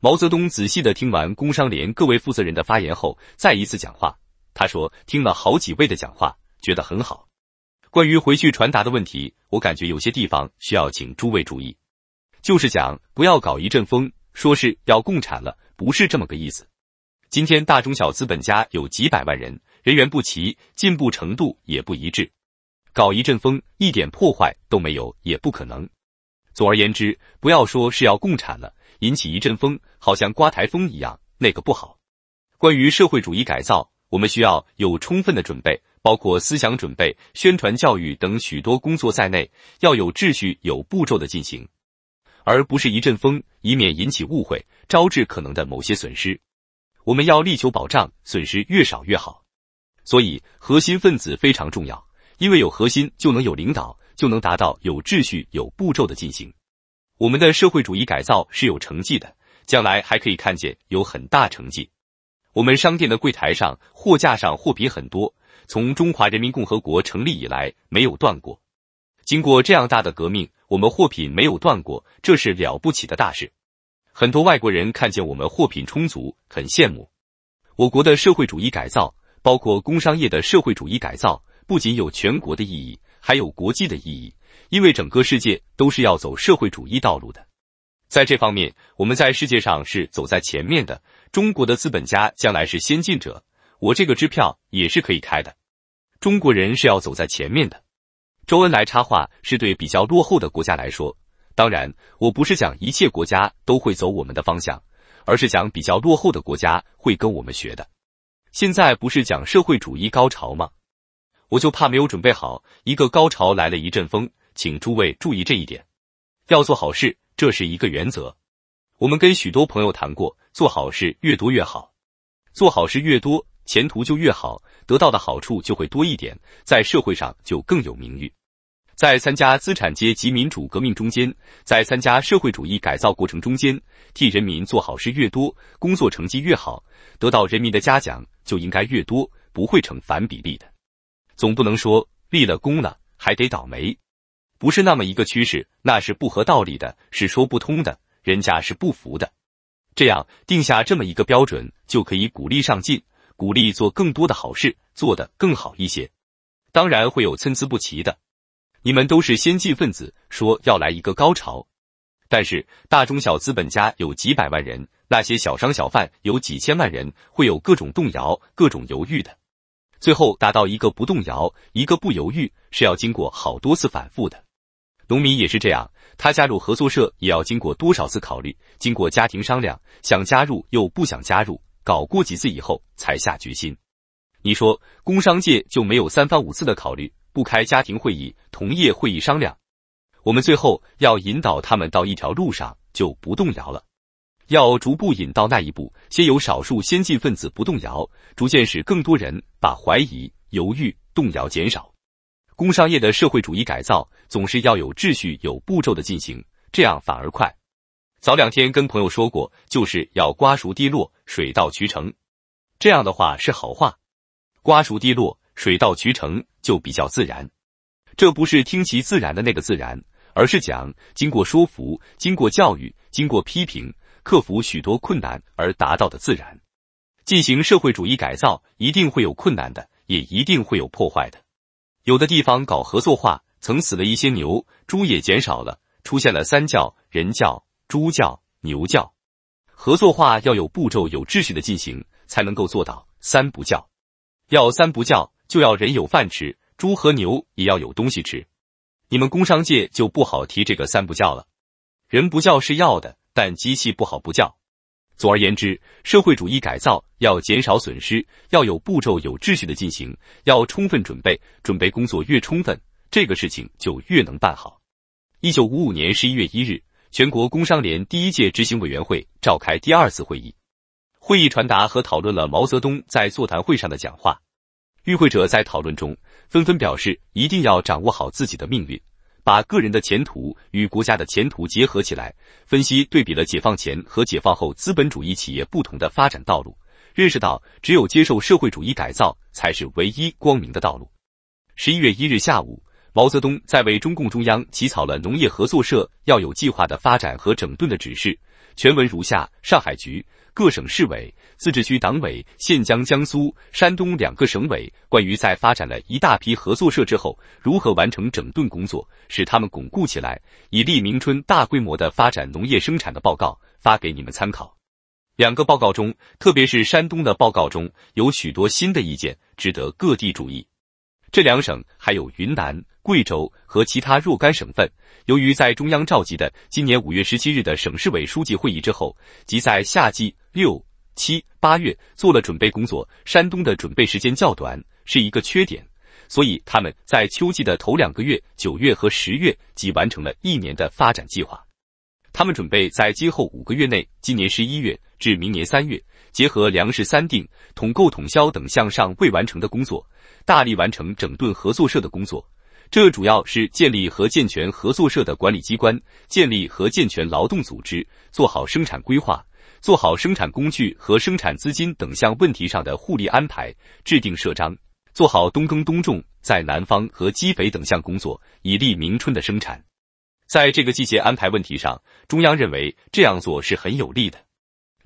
Speaker 1: 毛泽东仔细地听完工商联各位负责人的发言后，再一次讲话。他说：“听了好几位的讲话，觉得很好。关于回去传达的问题，我感觉有些地方需要请诸位注意，就是讲不要搞一阵风，说是要共产了，不是这么个意思。今天大中小资本家有几百万人，人员不齐，进步程度也不一致，搞一阵风，一点破坏都没有，也不可能。”总而言之，不要说是要共产了，引起一阵风，好像刮台风一样，那个不好。关于社会主义改造，我们需要有充分的准备，包括思想准备、宣传教育等许多工作在内，要有秩序、有步骤的进行，而不是一阵风，以免引起误会，招致可能的某些损失。我们要力求保障损失越少越好。所以，核心分子非常重要，因为有核心就能有领导。就能达到有秩序、有步骤的进行。我们的社会主义改造是有成绩的，将来还可以看见有很大成绩。我们商店的柜台上、货架上货品很多，从中华人民共和国成立以来没有断过。经过这样大的革命，我们货品没有断过，这是了不起的大事。很多外国人看见我们货品充足，很羡慕。我国的社会主义改造，包括工商业的社会主义改造，不仅有全国的意义。还有国际的意义，因为整个世界都是要走社会主义道路的。在这方面，我们在世界上是走在前面的。中国的资本家将来是先进者，我这个支票也是可以开的。中国人是要走在前面的。周恩来插话，是对比较落后的国家来说。当然，我不是讲一切国家都会走我们的方向，而是讲比较落后的国家会跟我们学的。现在不是讲社会主义高潮吗？我就怕没有准备好，一个高潮来了，一阵风，请诸位注意这一点。要做好事，这是一个原则。我们跟许多朋友谈过，做好事越多越好，做好事越多，前途就越好，得到的好处就会多一点，在社会上就更有名誉。在参加资产阶级民主革命中间，在参加社会主义改造过程中间，替人民做好事越多，工作成绩越好，得到人民的嘉奖就应该越多，不会成反比例的。总不能说立了功了还得倒霉，不是那么一个趋势，那是不合道理的，是说不通的，人家是不服的。这样定下这么一个标准，就可以鼓励上进，鼓励做更多的好事，做得更好一些。当然会有参差不齐的，你们都是先进分子，说要来一个高潮，但是大中小资本家有几百万人，那些小商小贩有几千万人，会有各种动摇，各种犹豫的。最后达到一个不动摇，一个不犹豫，是要经过好多次反复的。农民也是这样，他加入合作社也要经过多少次考虑，经过家庭商量，想加入又不想加入，搞过几次以后才下决心。你说工商界就没有三番五次的考虑，不开家庭会议、同业会议商量？我们最后要引导他们到一条路上，就不动摇了。要逐步引到那一步，先有少数先进分子不动摇，逐渐使更多人把怀疑、犹豫、动摇减少。工商业的社会主义改造总是要有秩序、有步骤的进行，这样反而快。早两天跟朋友说过，就是要瓜熟蒂落，水到渠成。这样的话是好话，瓜熟蒂落，水到渠成就比较自然。这不是听其自然的那个自然，而是讲经过说服、经过教育、经过批评。克服许多困难而达到的自然，进行社会主义改造，一定会有困难的，也一定会有破坏的。有的地方搞合作化，曾死了一些牛，猪也减少了，出现了三教：人教、猪叫、牛教。合作化要有步骤、有秩序的进行，才能够做到三不教。要三不教，就要人有饭吃，猪和牛也要有东西吃。你们工商界就不好提这个三不叫了。人不叫是要的。但机器不好不叫。总而言之，社会主义改造要减少损失，要有步骤、有秩序的进行，要充分准备。准备工作越充分，这个事情就越能办好。一九五五年十一月一日，全国工商联第一届执行委员会召开第二次会议，会议传达和讨论了毛泽东在座谈会上的讲话。与会者在讨论中纷纷表示，一定要掌握好自己的命运。把个人的前途与国家的前途结合起来，分析对比了解放前和解放后资本主义企业不同的发展道路，认识到只有接受社会主义改造才是唯一光明的道路。十一月一日下午，毛泽东在为中共中央起草了《农业合作社要有计划的发展和整顿》的指示，全文如下：上海局，各省市委。自治区党委现将江苏、山东两个省委关于在发展了一大批合作社之后如何完成整顿工作，使他们巩固起来，以利明春大规模的发展农业生产的报告发给你们参考。两个报告中，特别是山东的报告中，有许多新的意见，值得各地注意。这两省还有云南、贵州和其他若干省份，由于在中央召集的今年五月十七日的省市委书记会议之后，即在夏季六。七八月做了准备工作，山东的准备时间较短，是一个缺点。所以他们在秋季的头两个月，九月和十月，即完成了一年的发展计划。他们准备在今后五个月内，今年十一月至明年三月，结合粮食三定、统购统销等项上未完成的工作，大力完成整顿合作社的工作。这主要是建立和健全合作社的管理机关，建立和健全劳动组织，做好生产规划。做好生产工具和生产资金等项问题上的互利安排，制定社章，做好冬耕冬种，在南方和积肥等项工作，以利明春的生产。在这个季节安排问题上，中央认为这样做是很有利的。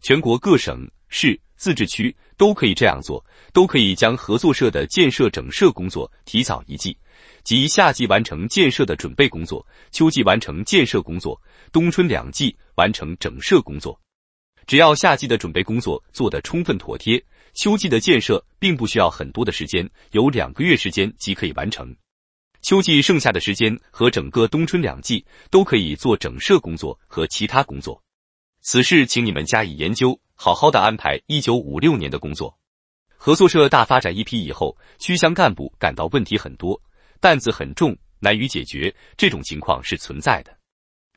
Speaker 1: 全国各省市自治区都可以这样做，都可以将合作社的建设整社工作提早一季，即夏季完成建设的准备工作，秋季完成建设工作，冬春两季完成整社工作。只要夏季的准备工作做得充分妥帖，秋季的建设并不需要很多的时间，有两个月时间即可以完成。秋季剩下的时间和整个冬春两季都可以做整设工作和其他工作。此事请你们加以研究，好好的安排一九五六年的工作。合作社大发展一批以后，区乡干部感到问题很多，担子很重，难以解决。这种情况是存在的，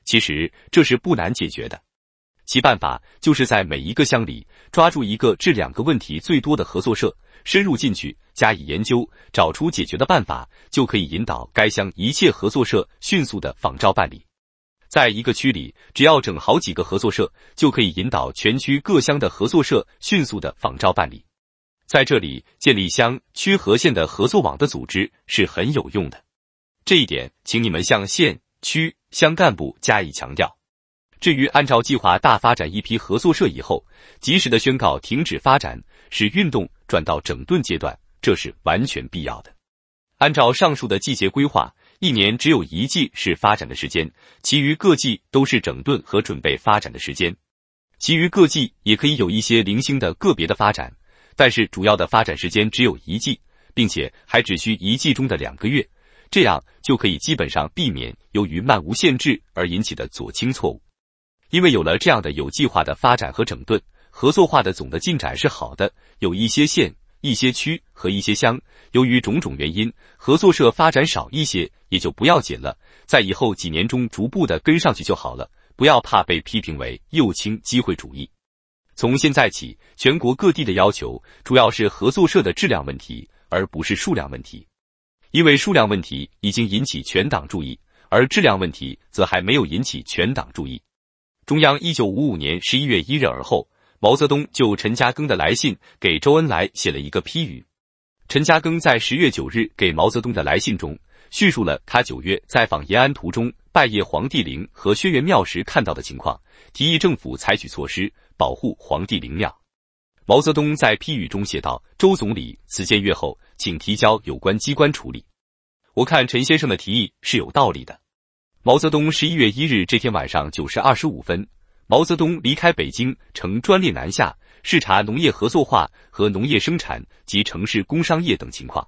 Speaker 1: 其实这是不难解决的。其办法就是在每一个乡里抓住一个至两个问题最多的合作社，深入进去加以研究，找出解决的办法，就可以引导该乡一切合作社迅速的仿照办理。在一个区里，只要整好几个合作社，就可以引导全区各乡的合作社迅速的仿照办理。在这里建立乡、区和县的合作网的组织是很有用的，这一点请你们向县、区、乡干部加以强调。至于按照计划大发展一批合作社以后，及时的宣告停止发展，使运动转到整顿阶段，这是完全必要的。按照上述的季节规划，一年只有一季是发展的时间，其余各季都是整顿和准备发展的时间。其余各季也可以有一些零星的个别的发展，但是主要的发展时间只有一季，并且还只需一季中的两个月，这样就可以基本上避免由于漫无限制而引起的左倾错误。因为有了这样的有计划的发展和整顿，合作化的总的进展是好的。有一些县、一些区和一些乡，由于种种原因，合作社发展少一些，也就不要紧了。在以后几年中逐步的跟上去就好了，不要怕被批评为右倾机会主义。从现在起，全国各地的要求主要是合作社的质量问题，而不是数量问题。因为数量问题已经引起全党注意，而质量问题则还没有引起全党注意。中央一九五五年十一月一日而后，毛泽东就陈嘉庚的来信给周恩来写了一个批语。陈嘉庚在十月九日给毛泽东的来信中，叙述了他九月在访延安途中拜谒黄帝陵和轩辕庙时看到的情况，提议政府采取措施保护黄帝陵庙。毛泽东在批语中写道：“周总理，此件阅后，请提交有关机关处理。我看陈先生的提议是有道理的。”毛泽东十一月一日这天晚上九时二十五分，毛泽东离开北京，乘专列南下视察农业合作化和农业生产及城市工商业等情况。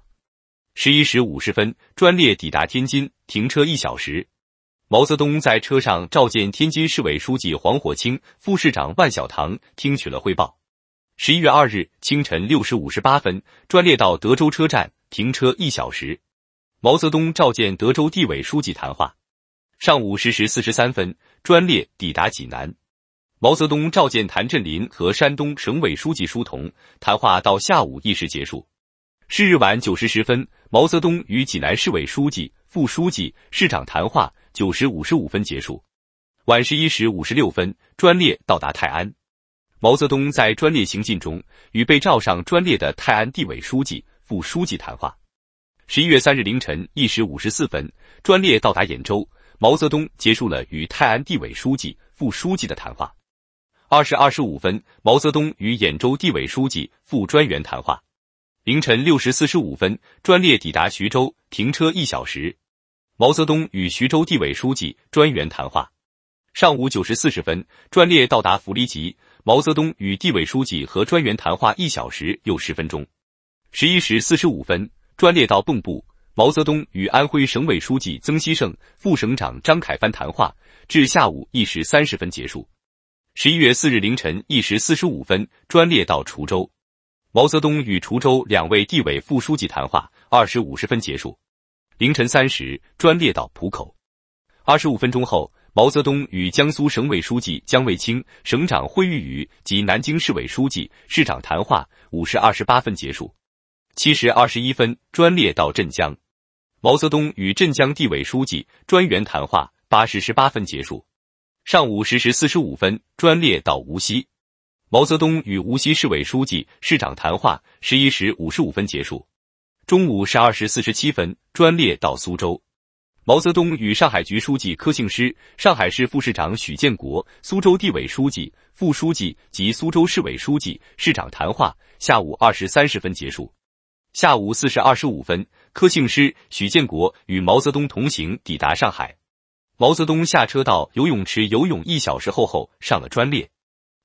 Speaker 1: 十一时五十分，专列抵达天津，停车一小时。毛泽东在车上召见天津市委书记黄火清、副市长万晓棠，听取了汇报。十一月二日清晨六时五十八分，专列到德州车站，停车一小时。毛泽东召见德州地委书记谈话。上午十时四十三分，专列抵达济南，毛泽东召见谭震林和山东省委书记书同谈话，到下午一时结束。是日晚九时十分，毛泽东与济南市委书记、副书记、市长谈话，九时五十五分结束。晚十一时五十六分，专列到达泰安，毛泽东在专列行进中与被召上专列的泰安地委书记、副书记谈话。十一月三日凌晨一时五十四分，专列到达兖州。毛泽东结束了与泰安地委书记、副书记的谈话。二时二十五分，毛泽东与兖州地委书记、副专员谈话。凌晨六时四十五分，专列抵达徐州，停车一小时。毛泽东与徐州地委书记、专员谈话。上午九时四十分，专列到达福利集，毛泽东与地委书记和专员谈话一小时又十分钟。十一时四十五分，专列到蚌埠。毛泽东与安徽省委书记曾希圣、副省长张凯帆谈话，至下午一时三十分结束。十一月四日凌晨一时四十五分，专列到滁州，毛泽东与滁州两位地委副书记谈话，二时五十分结束。凌晨三时，专列到浦口。二十五分钟后，毛泽东与江苏省委书记江卫清、省长惠誉宇及南京市委书记、市长谈话，五时二十八分结束。七时二十一分，专列到镇江。毛泽东与镇江地委书记专员谈话，八时十八分结束。上午十时四十五分专列到无锡，毛泽东与无锡市委书记市长谈话，十一时五十五分结束。中午十二时四十七分专列到苏州，毛泽东与上海局书记柯庆施、上海市副市长许建国、苏州地委书记副书记及苏州市委书记市长谈话，下午二时三十分结束。下午四时二十五分。柯庆施、许建国与毛泽东同行抵达上海。毛泽东下车到游泳池游泳一小时后，后上了专列。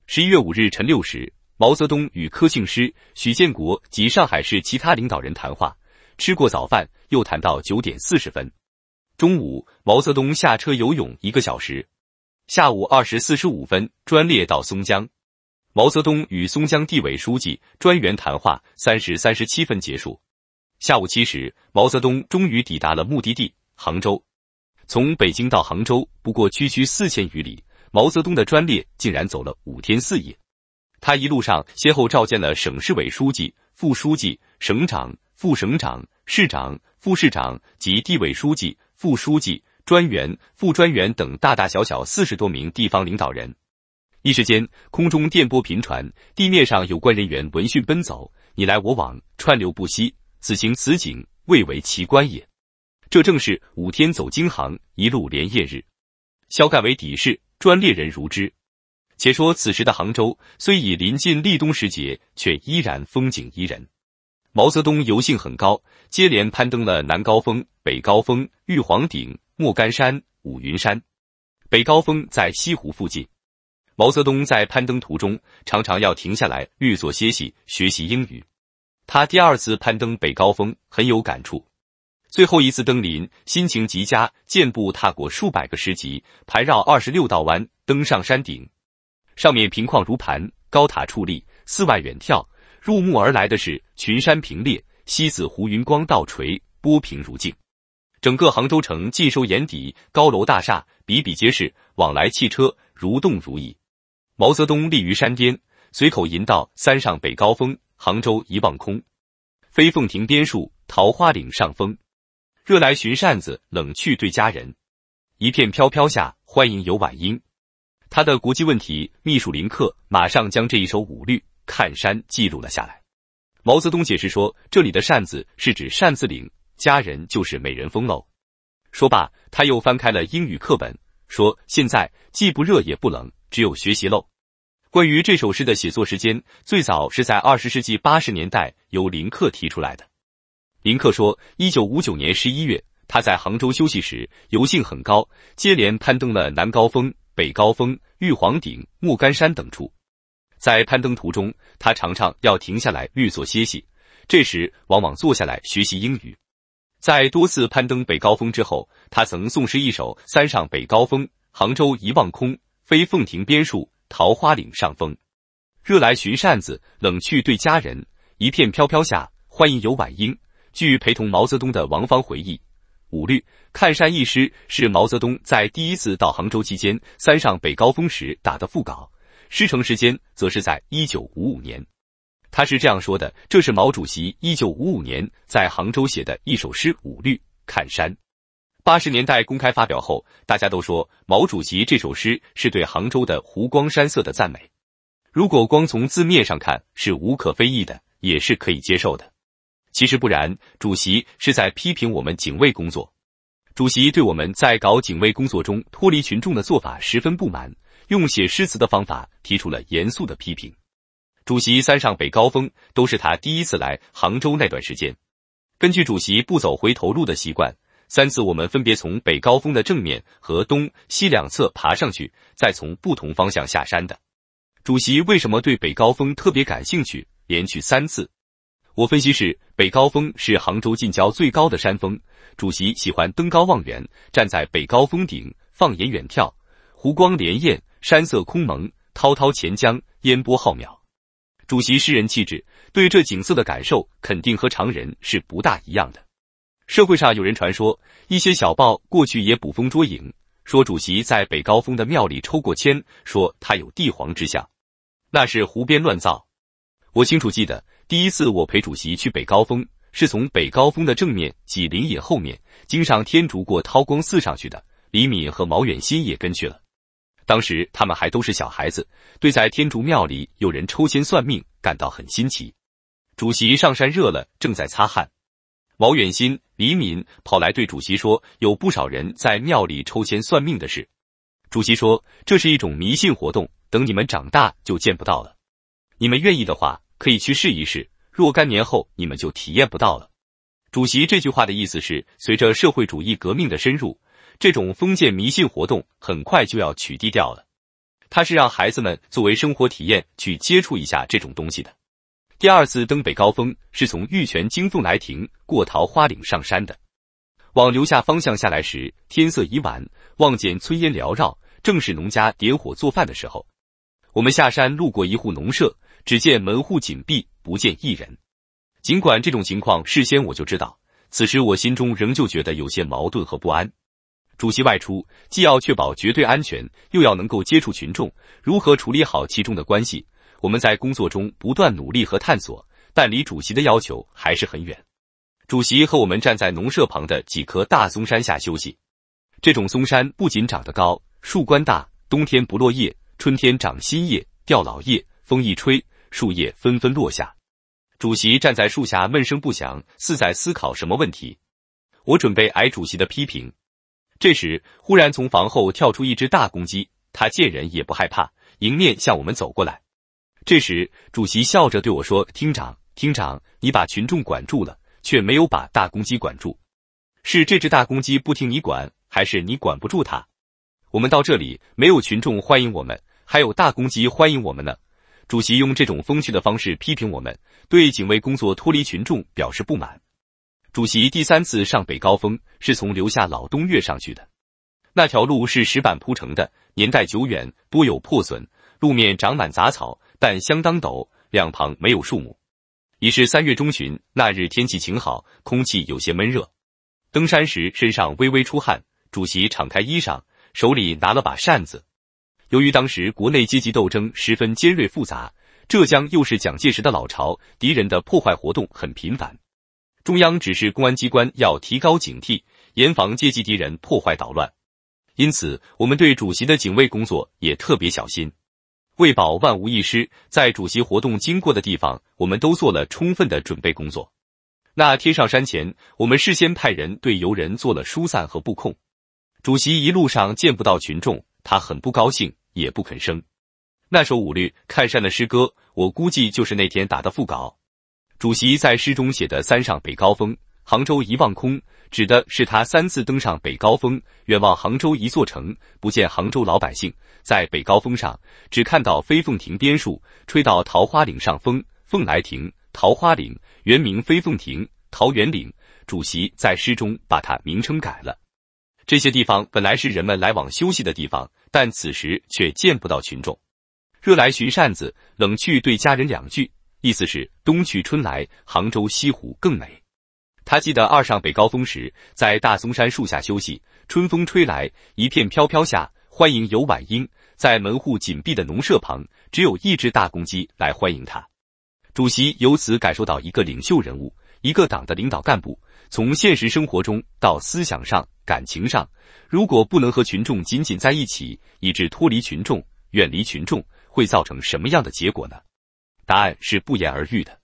Speaker 1: 十一月五日晨六时，毛泽东与柯庆施、许建国及上海市其他领导人谈话。吃过早饭，又谈到九点四十分。中午，毛泽东下车游泳一个小时。下午二时四十五分，专列到松江。毛泽东与松江地委书记专员谈话，三时三十七分结束。下午七时，毛泽东终于抵达了目的地杭州。从北京到杭州不过区区四千余里，毛泽东的专列竟然走了五天四夜。他一路上先后召见了省市委书记、副书记、省长、副省长、市长、副市长及地委书记、副书记、专员、副专员等大大小小四十多名地方领导人。一时间，空中电波频传，地面上有关人员闻讯奔走，你来我往，川流不息。此行此景，未为奇观也。这正是五天走京杭，一路连夜日。萧盖为底事，专猎人如之。且说此时的杭州，虽已临近立冬时节，却依然风景宜人。毛泽东游兴很高，接连攀登了南高峰、北高峰、玉皇顶、莫干山、五云山。北高峰在西湖附近。毛泽东在攀登途中，常常要停下来，欲作歇息，学习英语。他第二次攀登北高峰很有感触，最后一次登临心情极佳，健步踏过数百个石级，盘绕二十六道弯，登上山顶。上面平旷如盘，高塔矗立，四外远眺，入目而来的是群山平列，西子湖云光倒垂，波平如镜，整个杭州城尽收眼底，高楼大厦比比皆是，往来汽车如动如蚁。毛泽东立于山巅。随口吟道：“三上北高峰，杭州一望空。飞凤亭边树，桃花岭上风。热来寻扇子，冷去对佳人。一片飘飘下，欢迎有晚音。”他的国际问题秘书林克马上将这一首五律《看山》记录了下来。毛泽东解释说：“这里的扇子是指扇子岭，佳人就是美人峰喽。”说罢，他又翻开了英语课本，说：“现在既不热也不冷，只有学习喽。”关于这首诗的写作时间，最早是在二十世纪八十年代由林克提出来的。林克说，一九五九年十一月，他在杭州休息时，油性很高，接连攀登了南高峰、北高峰、玉皇顶、莫干山等处。在攀登途中，他常常要停下来略作歇息，这时往往坐下来学习英语。在多次攀登北高峰之后，他曾诵诗一首：“三上北高峰，杭州一望空，飞凤亭边树。”桃花岭上风。热来寻扇子，冷去对佳人。一片飘飘下，欢迎游晚英。据陪同毛泽东的王芳回忆，五律《看山》一诗是毛泽东在第一次到杭州期间，三上北高峰时打的腹稿。诗成时间则是在一九五五年。他是这样说的：“这是毛主席一九五五年在杭州写的一首诗《五律·看山》。”八十年代公开发表后，大家都说毛主席这首诗是对杭州的湖光山色的赞美。如果光从字面上看，是无可非议的，也是可以接受的。其实不然，主席是在批评我们警卫工作。主席对我们在搞警卫工作中脱离群众的做法十分不满，用写诗词的方法提出了严肃的批评。主席三上北高峰，都是他第一次来杭州那段时间。根据主席不走回头路的习惯。三次，我们分别从北高峰的正面和东西两侧爬上去，再从不同方向下山的。主席为什么对北高峰特别感兴趣？连去三次？我分析是北高峰是杭州近郊最高的山峰，主席喜欢登高望远，站在北高峰顶放眼远眺，湖光潋滟，山色空蒙，滔滔钱江，烟波浩渺。主席诗人气质，对这景色的感受肯定和常人是不大一样的。社会上有人传说，一些小报过去也捕风捉影，说主席在北高峰的庙里抽过签，说他有帝皇之相，那是胡编乱造。我清楚记得，第一次我陪主席去北高峰，是从北高峰的正面挤林隐后面，经上天竺过韬光寺上去的。李敏和毛远新也跟去了，当时他们还都是小孩子，对在天竺庙里有人抽签算命感到很新奇。主席上山热了，正在擦汗，毛远新。李敏跑来对主席说：“有不少人在庙里抽签算命的事。”主席说：“这是一种迷信活动，等你们长大就见不到了。你们愿意的话，可以去试一试。若干年后，你们就体验不到了。”主席这句话的意思是，随着社会主义革命的深入，这种封建迷信活动很快就要取缔掉了。他是让孩子们作为生活体验去接触一下这种东西的。第二次登北高峰，是从玉泉经凤来亭过桃花岭上山的。往留下方向下来时，天色已晚，望见炊烟缭绕，正是农家点火做饭的时候。我们下山路过一户农舍，只见门户紧闭，不见一人。尽管这种情况事先我就知道，此时我心中仍旧觉得有些矛盾和不安。主席外出，既要确保绝对安全，又要能够接触群众，如何处理好其中的关系？我们在工作中不断努力和探索，但离主席的要求还是很远。主席和我们站在农舍旁的几棵大松山下休息。这种松山不仅长得高，树冠大，冬天不落叶，春天长新叶，掉老叶，风一吹，树叶纷纷落下。主席站在树下闷声不响，似在思考什么问题。我准备挨主席的批评，这时忽然从房后跳出一只大公鸡，它见人也不害怕，迎面向我们走过来。这时，主席笑着对我说：“厅长，厅长，你把群众管住了，却没有把大公鸡管住。是这只大公鸡不听你管，还是你管不住它？我们到这里没有群众欢迎我们，还有大公鸡欢迎我们呢。”主席用这种风趣的方式批评我们，对警卫工作脱离群众表示不满。主席第三次上北高峰，是从留下老东岳上去的。那条路是石板铺成的，年代久远，多有破损。路面长满杂草，但相当陡，两旁没有树木。已是三月中旬，那日天气晴好，空气有些闷热。登山时身上微微出汗，主席敞开衣裳，手里拿了把扇子。由于当时国内阶级斗争十分尖锐复杂，浙江又是蒋介石的老巢，敌人的破坏活动很频繁。中央指示公安机关要提高警惕，严防阶级敌人破坏捣乱。因此，我们对主席的警卫工作也特别小心。为保万无一失，在主席活动经过的地方，我们都做了充分的准备工作。那天上山前，我们事先派人对游人做了疏散和布控。主席一路上见不到群众，他很不高兴，也不肯生。那首五律《看山》的诗歌，我估计就是那天打的副稿。主席在诗中写的“三上北高峰，杭州一望空”。指的是他三次登上北高峰，远望杭州一座城，不见杭州老百姓。在北高峰上，只看到飞凤亭边树，吹到桃花岭上风。凤来亭、桃花岭原名飞凤亭、桃园岭，主席在诗中把它名称改了。这些地方本来是人们来往休息的地方，但此时却见不到群众。热来寻扇子，冷去对佳人两句，意思是冬去春来，杭州西湖更美。他记得二上北高峰时，在大松山树下休息，春风吹来，一片飘飘下，欢迎有晚鹰。在门户紧闭的农舍旁，只有一只大公鸡来欢迎他。主席由此感受到，一个领袖人物，一个党的领导干部，从现实生活中到思想上、感情上，如果不能和群众紧紧在一起，以致脱离群众、远离群众，会造成什么样的结果呢？答案是不言而喻的。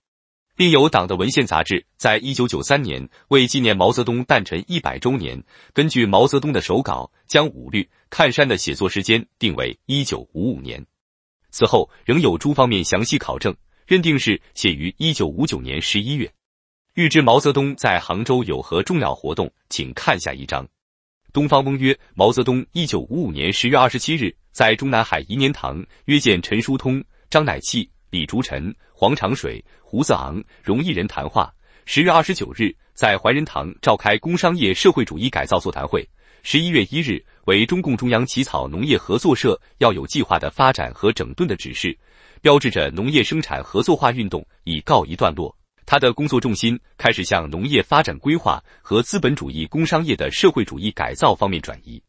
Speaker 1: 并由党的文献杂志在1993年为纪念毛泽东诞辰一百周年，根据毛泽东的手稿，将《五律·看山》的写作时间定为1955年。此后，仍有诸方面详细考证，认定是写于1959年11月。欲知毛泽东在杭州有何重要活动，请看下一章。东方翁曰：毛泽东1955年10月27日在中南海颐年堂约见陈叔通、张乃器、李竹臣、黄长水、胡子昂、荣毅仁谈话。十月二十九日，在怀仁堂召开工商业社会主义改造座谈会。十一月一日，为中共中央起草农业合作社要有计划的发展和整顿的指示，标志着农业生产合作化运动已告一段落。他的工作重心开始向农业发展规划和资本主义工商业的社会主义改造方面转移。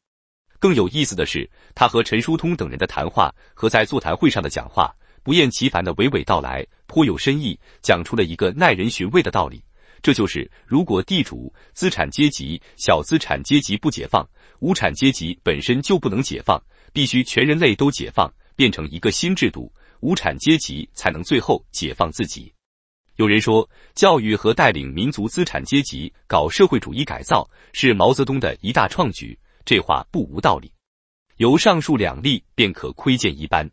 Speaker 1: 更有意思的是，他和陈叔通等人的谈话和在座谈会上的讲话。不厌其烦的娓娓道来，颇有深意，讲出了一个耐人寻味的道理。这就是：如果地主、资产阶级、小资产阶级不解放，无产阶级本身就不能解放，必须全人类都解放，变成一个新制度，无产阶级才能最后解放自己。有人说，教育和带领民族资产阶级搞社会主义改造是毛泽东的一大创举，这话不无道理。由上述两例便可窥见一斑。